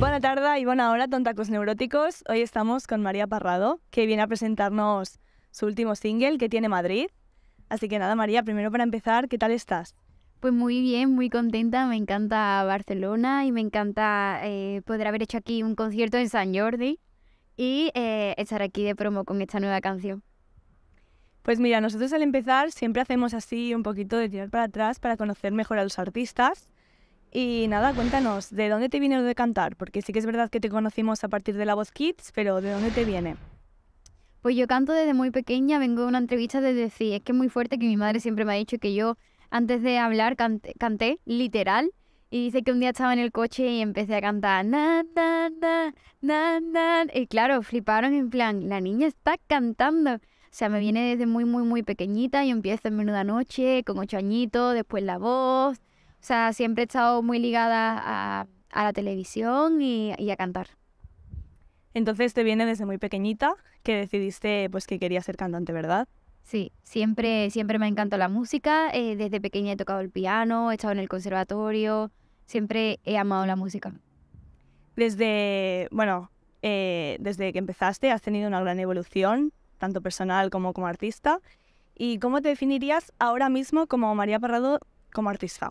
Buenas tardes y buenas hora, tontacos neuróticos. Hoy estamos con María Parrado, que viene a presentarnos su último single que tiene Madrid. Así que nada, María, primero para empezar, ¿qué tal estás? Pues muy bien, muy contenta. Me encanta Barcelona y me encanta eh, poder haber hecho aquí un concierto en San Jordi y eh, estar aquí de promo con esta nueva canción. Pues mira, nosotros al empezar siempre hacemos así un poquito de tirar para atrás para conocer mejor a los artistas. Y nada, cuéntanos, ¿de dónde te viene lo de cantar? Porque sí que es verdad que te conocimos a partir de La Voz Kids, pero ¿de dónde te viene? Pues yo canto desde muy pequeña, vengo de una entrevista desde decir es que es muy fuerte que mi madre siempre me ha dicho que yo antes de hablar canté, literal. Y dice que un día estaba en el coche y empecé a cantar. Na, na, na. Y claro, fliparon en plan, la niña está cantando. O sea, me viene desde muy, muy, muy pequeñita. Yo empiezo en menuda noche, con ocho añitos, después la voz. O sea, siempre he estado muy ligada a, la televisión y, a cantar. Entonces te viene desde muy pequeñita que decidiste pues que querías ser cantante, ¿verdad? Sí, siempre, siempre me encantado la música. Eh, desde pequeña he tocado el piano, he estado en el conservatorio, siempre he amado la música. Desde, bueno, eh, desde que empezaste has tenido una gran evolución tanto personal como como artista. ¿Y cómo te definirías ahora mismo como María Parrado como artista?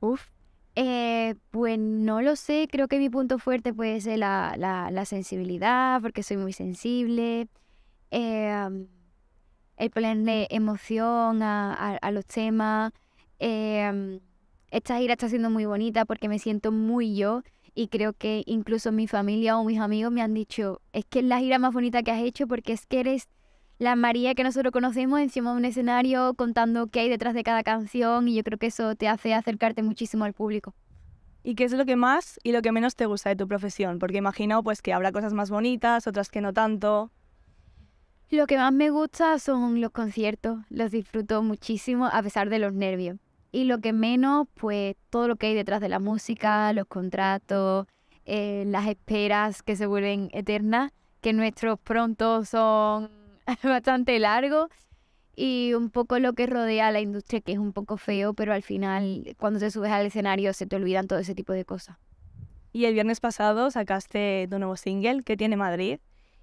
Uf, eh, pues no lo sé, creo que mi punto fuerte puede ser la, la, sensibilidad, porque soy muy sensible. Em, el ponerle emoción a, los temas. Em, esta gira está siendo muy bonita porque me siento muy yo y creo que incluso mi familia o mis amigos me han dicho, es que es la gira más bonita que has hecho porque es que eres la María que nosotros conocemos encima de un escenario contando qué hay detrás de cada canción y yo creo que eso te hace acercarte muchísimo al público. ¿Y qué es lo que más y lo que menos te gusta de tu profesión? Porque imagino pues que habrá cosas más bonitas, otras que no tanto. Lo que más me gusta son los conciertos, los disfruto muchísimo a pesar de los nervios y lo que menos, pues todo lo que hay detrás de la música, los contratos, eh, las esperas que se vuelven eternas, que nuestros prontos son bastante largos y un poco lo que rodea a la industria, que es un poco feo, pero al final cuando te subes al escenario se te olvidan todo ese tipo de cosas. Y el viernes pasado sacaste tu nuevo single, que tiene Madrid?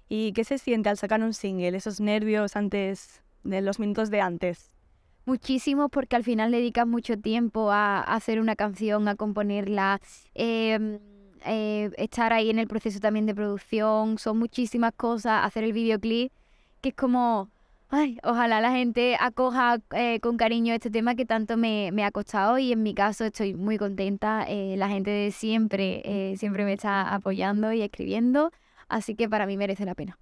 ¿Y qué se siente al sacar un single? Esos nervios antes de los minutos de antes muchísimo porque al final dedicas mucho tiempo a, hacer una canción, a componerla, em, eh, estar ahí en el proceso también de producción, son muchísimas cosas, hacer el videoclip, que es como, ay, ojalá la gente acoja eh, con cariño este tema que tanto me, ha costado y en mi caso estoy muy contenta, eh, la gente de siempre, siempre me está apoyando y escribiendo, así que para mí merece la pena.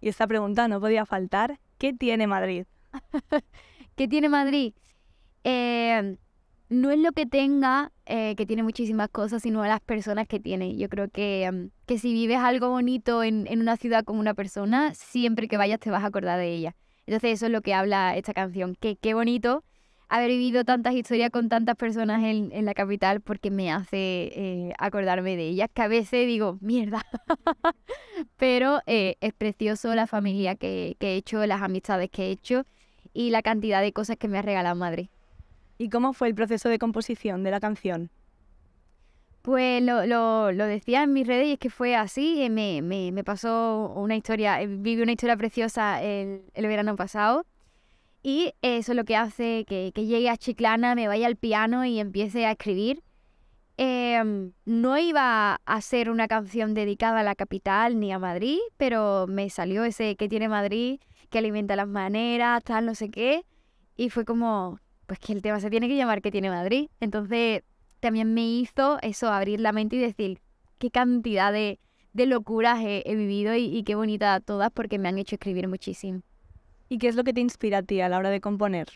Y esta pregunta no podía faltar, ¿qué tiene Madrid? ¿Qué tiene Madrid. Eh, no es lo que tenga, eh, que tiene muchísimas cosas, sino las personas que tiene. Yo creo que, mm, que si vives algo bonito en, en, una ciudad con una persona, siempre que vayas te vas a acordar de ella. Entonces eso es lo que habla esta canción, qué bonito haber vivido tantas historias con tantas personas en, en la capital porque me hace eh, acordarme de ellas, que a veces digo, mierda, pero es precioso la familia que, que he hecho, las amistades que he hecho y la cantidad de cosas que me ha regalado Madrid. ¿Y cómo fue el proceso de composición de la canción? Pues lo, lo, lo decía en mis redes y es que fue así. Eh, me, me, me pasó una historia, eh, viví una historia preciosa el, el verano pasado. Y eso es lo que hace que, que, llegue a Chiclana, me vaya al piano y empiece a escribir. Em, no iba a ser una canción dedicada a la capital ni a Madrid, pero me salió ese que tiene Madrid que alimenta las maneras, tal, no sé qué. Y fue como, pues que el tema se tiene que llamar que tiene Madrid. Entonces también me hizo eso, abrir la mente y decir qué cantidad de, locuras he, vivido y, qué bonitas todas porque me han hecho escribir muchísimo. ¿Y qué es lo que te inspira a ti a la hora de componer?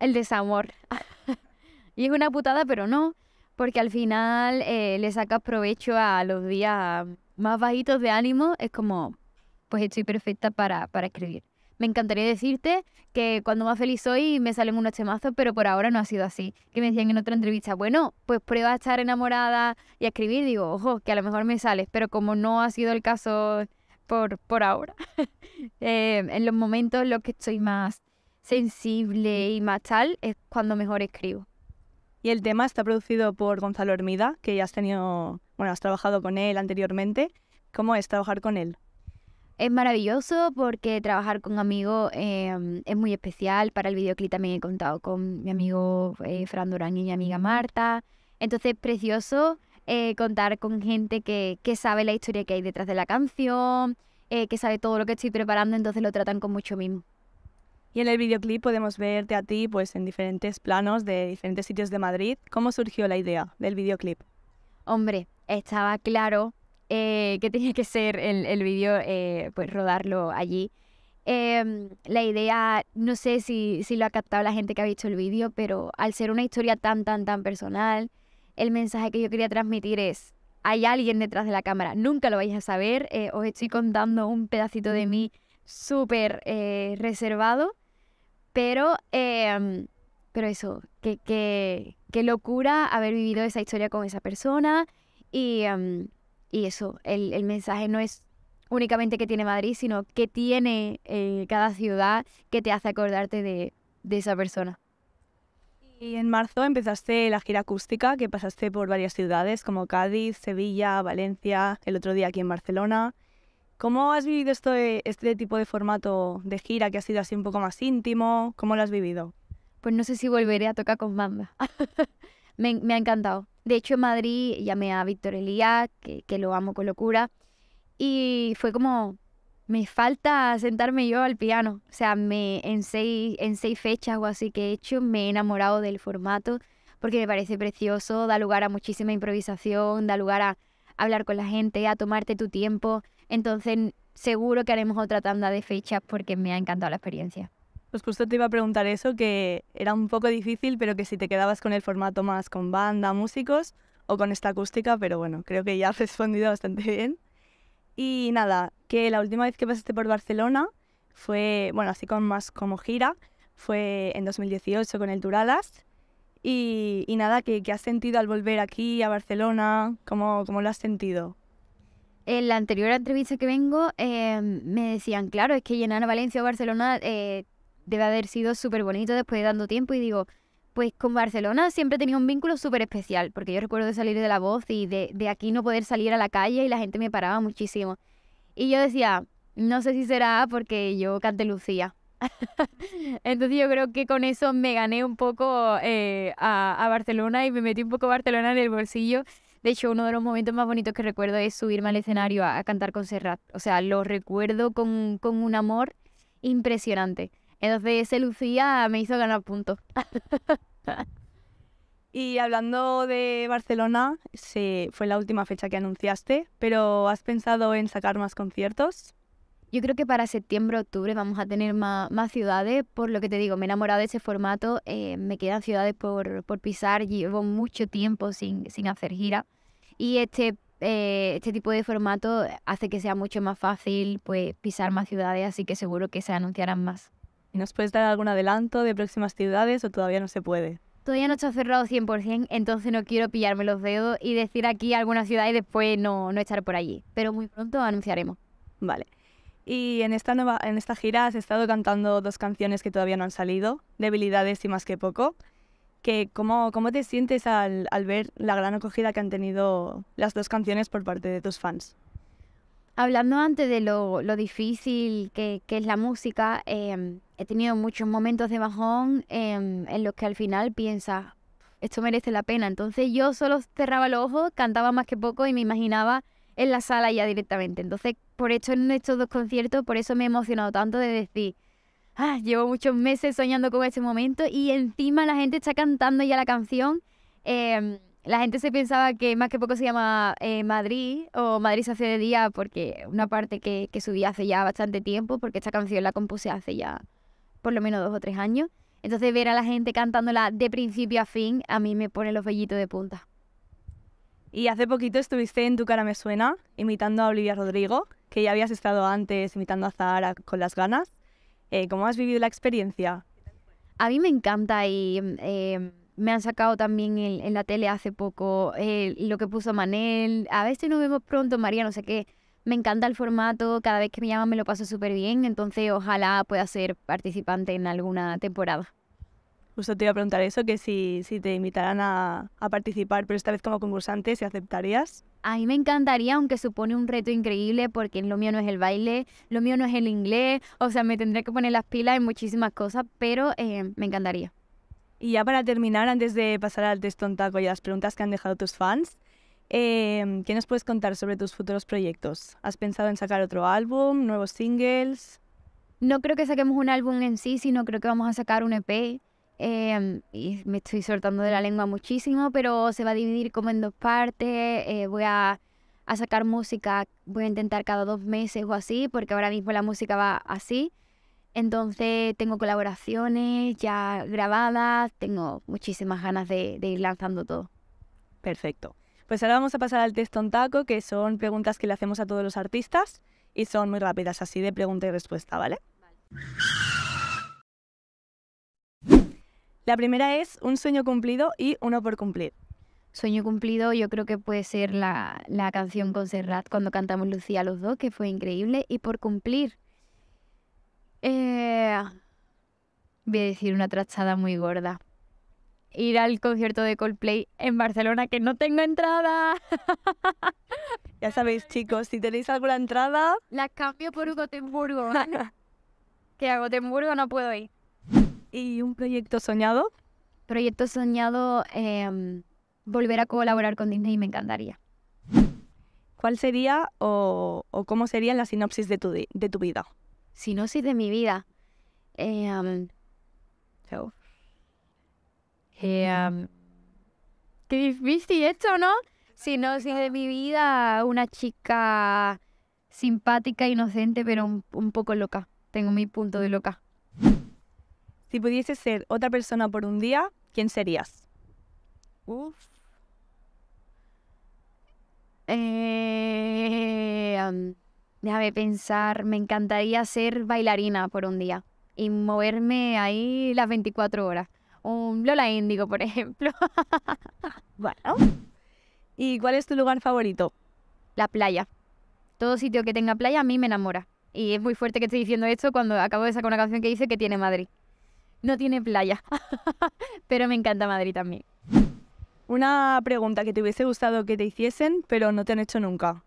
El desamor. y es una putada, pero no, porque al final eh, le sacas provecho a los días más bajitos de ánimo. Es como, pues estoy perfecta para, para escribir. Me encantaría decirte que cuando más feliz soy me salen unos temazos, pero por ahora no ha sido así. Que me decían en otra entrevista, bueno, pues prueba a estar enamorada y a escribir. Digo, ojo, que a lo mejor me sales, pero como no ha sido el caso por, por ahora, eh, en los momentos lo los que estoy más sensible y más tal es cuando mejor escribo. Y el tema está producido por Gonzalo Hermida, que ya has tenido, bueno, has trabajado con él anteriormente. ¿Cómo es trabajar con él? Es maravilloso porque trabajar con amigos em, es muy especial. Para el videoclip también he contado con mi amigo eh, Fran Durán y mi amiga Marta. Entonces es precioso eh, contar con gente que, que, sabe la historia que hay detrás de la canción, eh, que sabe todo lo que estoy preparando, entonces lo tratan con mucho mimo. Y en el videoclip podemos verte a ti pues, en diferentes planos de diferentes sitios de Madrid. ¿Cómo surgió la idea del videoclip? Hombre, estaba claro eh, que tenía que ser el, el vídeo, eh, pues rodarlo allí. Em, la idea, no sé si, lo ha captado la gente que ha visto el vídeo, pero al ser una historia tan, tan, tan personal, el mensaje que yo quería transmitir es, hay alguien detrás de la cámara, nunca lo vais a saber, eh, os estoy contando un pedacito de mm. mí súper reservado, pero, em, pero eso, qué locura haber vivido esa historia con esa persona y... Em, y eso, el, mensaje no es únicamente que tiene Madrid, sino que tiene eh, cada ciudad que te hace acordarte de, esa persona. Y en marzo empezaste la gira acústica, que pasaste por varias ciudades como Cádiz, Sevilla, Valencia, el otro día aquí en Barcelona. ¿Cómo has vivido esto, este tipo de formato de gira que ha sido así un poco más íntimo? ¿Cómo lo has vivido? Pues no sé si volveré a tocar con banda. Me, ha encantado. De hecho, en Madrid llamé a Víctor Elías, que, que lo amo con locura, y fue como, me falta sentarme yo al piano. O sea, me, en, seis, en seis fechas o así que he hecho, me he enamorado del formato porque me parece precioso, da lugar a muchísima improvisación, da lugar a hablar con la gente, a tomarte tu tiempo. Entonces, seguro que haremos otra tanda de fechas porque me ha encantado la experiencia. Pues justo te iba a preguntar eso, que era un poco difícil, pero que si te quedabas con el formato más con banda, músicos o con esta acústica, pero bueno, creo que ya has respondido bastante bien. Y nada, que la última vez que pasaste por Barcelona fue, bueno, así con más como gira, fue en 2018 con el Duralas. Y, y, nada, ¿qué, has sentido al volver aquí a Barcelona? ¿Cómo, cómo lo has sentido? En la anterior entrevista que vengo eh, me decían, claro, es que llenar Valencia o Barcelona eh, debe haber sido súper bonito después de dando tiempo y digo, pues con Barcelona siempre tenía un vínculo súper especial, porque yo recuerdo de salir de la voz y de, aquí no poder salir a la calle y la gente me paraba muchísimo. Y yo decía, no sé si será porque yo cante Lucía. Entonces yo creo que con eso me gané un poco eh, a, Barcelona y me metí un poco Barcelona en el bolsillo. De hecho, uno de los momentos más bonitos que recuerdo es subirme al escenario a, cantar con Serrat. O sea, lo recuerdo con, con un amor impresionante. Entonces ese Lucía me hizo ganar puntos. y hablando de Barcelona, se, fue la última fecha que anunciaste, pero ¿has pensado en sacar más conciertos? Yo creo que para septiembre, octubre vamos a tener más, ciudades, por lo que te digo, me he enamorado de ese formato, eh, me quedan ciudades por, pisar, llevo mucho tiempo sin, sin hacer gira y este, eh, este tipo de formato hace que sea mucho más fácil pues, pisar más ciudades, así que seguro que se anunciarán más. ¿Nos puedes dar algún adelanto de próximas ciudades o todavía no se puede? Todavía no está cerrado 100%, entonces no quiero pillarme los dedos y decir aquí alguna ciudad y después no, no por allí. Pero muy pronto anunciaremos. Vale. Y en esta, nueva, en esta gira has estado cantando dos canciones que todavía no han salido, Debilidades y Más que Poco. Que, ¿cómo, ¿Cómo te sientes al, ver la gran acogida que han tenido las dos canciones por parte de tus fans? Hablando antes de lo, difícil que, es la música, em, he tenido muchos momentos de bajón em, en, los que al final piensa esto merece la pena. Entonces yo solo cerraba los ojos, cantaba más que poco y me imaginaba en la sala ya directamente. Entonces, por hecho en estos dos conciertos, por eso me he emocionado tanto de decir, ah, llevo muchos meses soñando con este momento y encima la gente está cantando ya la canción. Em, la gente se pensaba que más que poco se llama eh, Madrid o Madrid se hace de día porque una parte que, que subí hace ya bastante tiempo, porque esta canción la compuse hace ya por lo menos dos o tres años. Entonces ver a la gente cantándola de principio a fin a mí me pone los vellitos de punta. Y hace poquito estuviste en Tu cara me suena imitando a Olivia Rodrigo, que ya habías estado antes imitando a Zahara con las ganas. Eh, ¿Cómo has vivido la experiencia? A mí me encanta y eh, me han sacado también en, la tele hace poco eh, lo que puso Manel. A ver si nos vemos pronto, María, no sé qué. Me encanta el formato, cada vez que me llaman me lo paso súper bien, entonces ojalá pueda ser participante en alguna temporada. Justo te iba a preguntar eso, que si, te invitaran a, participar, pero esta vez como concursante, si aceptarías. A mí me encantaría, aunque supone un reto increíble, porque lo mío no es el baile, lo mío no es el inglés, o sea, me tendré que poner las pilas en muchísimas cosas, pero eh, me encantaría. Y ya para terminar, antes de pasar al test taco y a las preguntas que han dejado tus fans, Em, ¿Qué nos puedes contar sobre tus futuros proyectos? ¿Has pensado en sacar otro álbum, nuevos singles? No creo que saquemos un álbum en sí, sino creo que vamos a sacar un EP. Em, y me estoy soltando de la lengua muchísimo, pero se va a dividir como en dos partes. Eh, voy a, sacar música, voy a intentar cada dos meses o así, porque ahora mismo la música va así. Entonces tengo colaboraciones ya grabadas, tengo muchísimas ganas de ir lanzando todo. Perfecto. Pues ahora vamos a pasar al test taco, que son preguntas que le hacemos a todos los artistas y son muy rápidas, así de pregunta y respuesta, ¿vale? La primera es un sueño cumplido y uno por cumplir. Sueño cumplido yo creo que puede ser la, la canción con Serrat cuando cantamos Lucía los dos, que fue increíble. Y por cumplir, eh, voy a decir una trachada muy gorda ir al concierto de Coldplay en Barcelona, que no tengo entrada. ya sabéis, chicos, si tenéis alguna entrada... La cambio por Gotemburgo. que a Gotemburgo no puedo ir. ¿Y un proyecto soñado? Proyecto soñado, em, volver a colaborar con Disney me encantaría. ¿Cuál sería o, cómo sería la sinopsis de tu, de tu vida? Sinopsis de mi vida. Eh, eh, qué difícil esto, ¿no? Si no, si de mi vida una chica simpática, inocente, pero un, poco loca. Tengo mi punto de loca. Si pudieses ser otra persona por un día, ¿quién serías? Uf. Eh, déjame pensar, me encantaría ser bailarina por un día y moverme ahí las 24 horas un Lola Índigo, por ejemplo. bueno. ¿Y cuál es tu lugar favorito? La playa. Todo sitio que tenga playa a mí me enamora. Y es muy fuerte que estoy diciendo esto cuando acabo de sacar una canción que dice que tiene Madrid. No tiene playa, pero me encanta Madrid también. Una pregunta que te hubiese gustado que te hiciesen, pero no te han hecho nunca.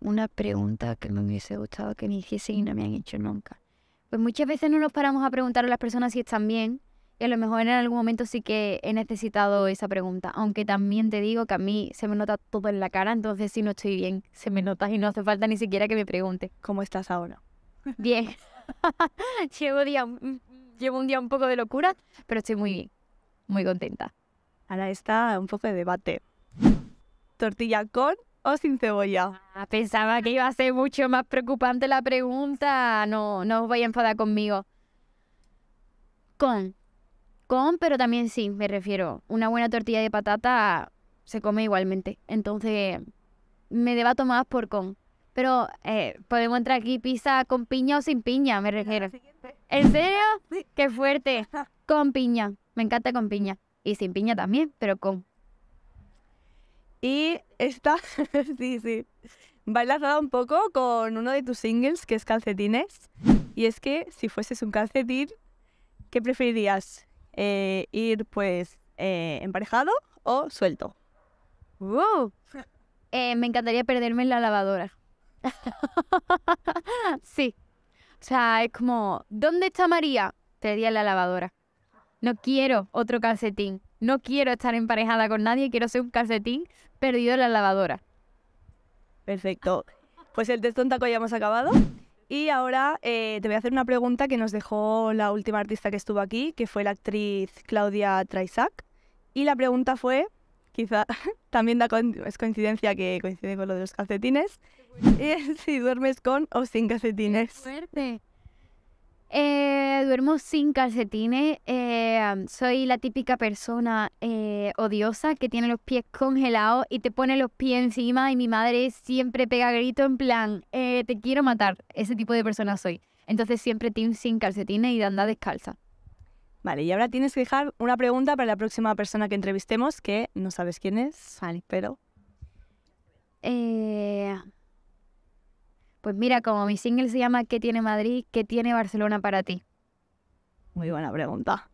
Una pregunta que me hubiese gustado que me hiciesen y no me han hecho nunca pues muchas veces no nos paramos a preguntar a las personas si están bien. Y a lo mejor en algún momento sí que he necesitado esa pregunta. Aunque también te digo que a mí se me nota todo en la cara, entonces si no estoy bien, se me nota y no hace falta ni siquiera que me pregunte. ¿Cómo estás ahora? Bien. llevo, día, mm, mm, llevo un día un poco de locura, pero estoy muy bien. Muy contenta. Ahora está un poco de debate. Tortilla con o sin cebolla? Ah, pensaba que iba a ser mucho más preocupante la pregunta. No, no os voy a enfadar conmigo. Con. Con, pero también sí, me refiero. Una buena tortilla de patata se come igualmente. Entonces, me debato más por con. Pero eh, podemos entrar aquí pizza con piña o sin piña, me refiero. ¿En serio? Sí. Qué fuerte. Con piña. Me encanta con piña. Y sin piña también, pero con. Y esta, sí, sí, va enlazada un poco con uno de tus singles, que es Calcetines. Y es que si fueses un calcetín, ¿qué preferirías? Eh, ¿Ir pues eh, emparejado o suelto? Eh, me encantaría perderme en la lavadora. sí. O sea, es como, ¿dónde está María? Te diría la lavadora. No quiero otro calcetín no quiero estar emparejada con nadie, quiero ser un calcetín perdido en la lavadora. Perfecto. Pues el test taco ya hemos acabado. Y ahora eh, te voy a hacer una pregunta que nos dejó la última artista que estuvo aquí, que fue la actriz Claudia Traisac. Y la pregunta fue, quizá también da es coincidencia que coincide con lo de los calcetines, ¿y si duermes con o sin calcetines. Eh, duermo sin calcetines. Eh, soy la típica persona eh, odiosa que tiene los pies congelados y te pone los pies encima y mi madre siempre pega grito en plan, eh, te quiero matar. Ese tipo de persona soy. Entonces siempre team sin calcetines y de descalza. Vale, y ahora tienes que dejar una pregunta para la próxima persona que entrevistemos, que no sabes quién es, vale. pero... Eh... Pues mira, como mi single se llama ¿Qué tiene Madrid? ¿Qué tiene Barcelona para ti? Muy buena pregunta.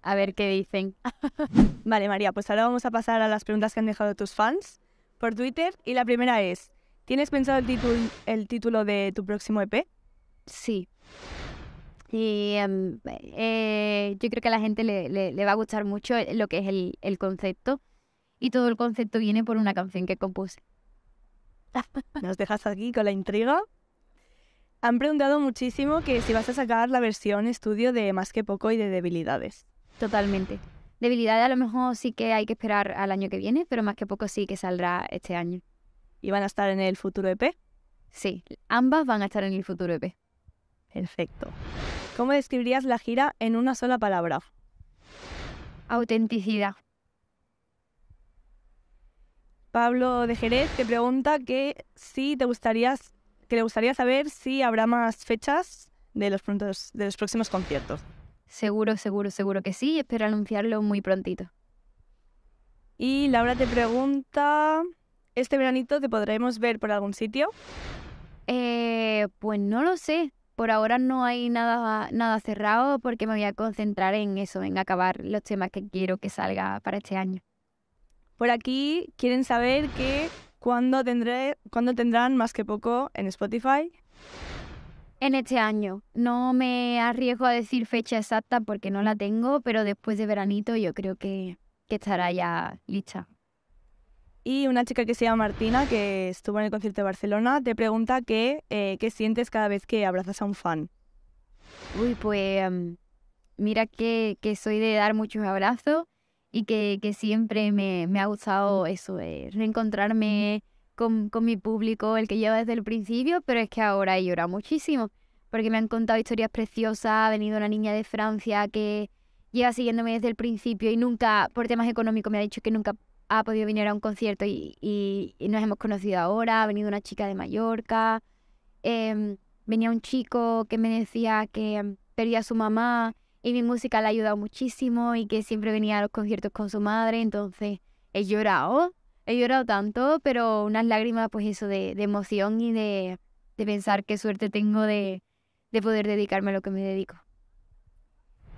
A ver qué dicen. vale, María, pues ahora vamos a pasar a las preguntas que han dejado tus fans por Twitter. Y la primera es, ¿tienes pensado el, título, título de tu próximo EP? Sí. Y em, eh, yo creo que a la gente le, va a gustar mucho lo que es el concepto. Y todo el concepto viene por una canción que compuse. Nos dejas aquí con la intriga. Han preguntado muchísimo que si vas a sacar la versión estudio de Más que Poco y de Debilidades. Totalmente. Debilidades a lo mejor sí que hay que esperar al año que viene, pero Más que Poco sí que saldrá este año. ¿Y van a estar en el futuro EP? Sí, ambas van a estar en el futuro EP. Perfecto. ¿Cómo describirías la gira en una sola palabra? Autenticidad. Pablo de Jerez te pregunta que si te gustaría, que le gustaría saber si habrá más fechas de los, de los próximos conciertos. Seguro, seguro, seguro que sí. Espero anunciarlo muy prontito. Y Laura te pregunta, ¿este veranito te podremos ver por algún sitio? Eh, pues no lo sé. Por ahora no hay nada, nada cerrado porque me voy a concentrar en eso, en acabar los temas que quiero que salga para este año. Por aquí quieren saber que cuándo, tendrán más que poco en Spotify. En este año. No me arriesgo a decir fecha exacta porque no la tengo, pero después de veranito yo creo que, estará ya lista. Y una chica que se llama Martina, que estuvo en el concierto de Barcelona, te pregunta eh, qué sientes cada vez que abrazas a un fan. Uy, pues mm, mira que, que soy de dar muchos abrazos y que, siempre me, ha gustado eso, reencontrarme con, mi público, el que lleva desde el principio, pero es que ahora he llorado muchísimo, porque me han contado historias preciosas, ha venido una niña de Francia que lleva siguiéndome desde el principio y nunca, por temas económicos, me ha dicho que nunca ha podido venir a un concierto y, nos hemos conocido ahora, ha venido una chica de Mallorca, em, venía un chico que me decía que em, perdía a su mamá y mi música le ha ayudado muchísimo y que siempre venía a los conciertos con su madre, entonces he llorado, he llorado tanto, pero unas lágrimas pues eso de, emoción y de, de, pensar qué suerte tengo de, de poder dedicarme a lo que me dedico.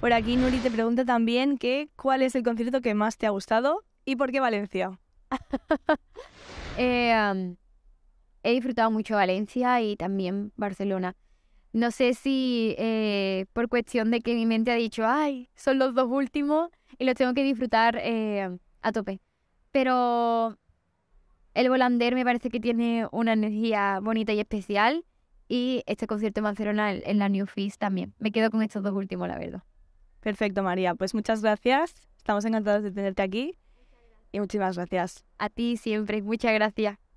Por aquí Nuri te pregunta también que cuál es el concierto que más te ha gustado y por qué Valencia. Eh, he disfrutado mucho Valencia y también Barcelona. No sé si eh, por cuestión de que mi mente ha dicho, ay, son los dos últimos y los tengo que disfrutar eh, a tope. Pero el Volander me parece que tiene una energía bonita y especial. Y este concierto en en la New Feast también. Me quedo con estos dos últimos, la verdad. Perfecto, María. Pues muchas gracias. Estamos encantados de tenerte aquí. Y muchísimas gracias. A ti siempre. Muchas gracias.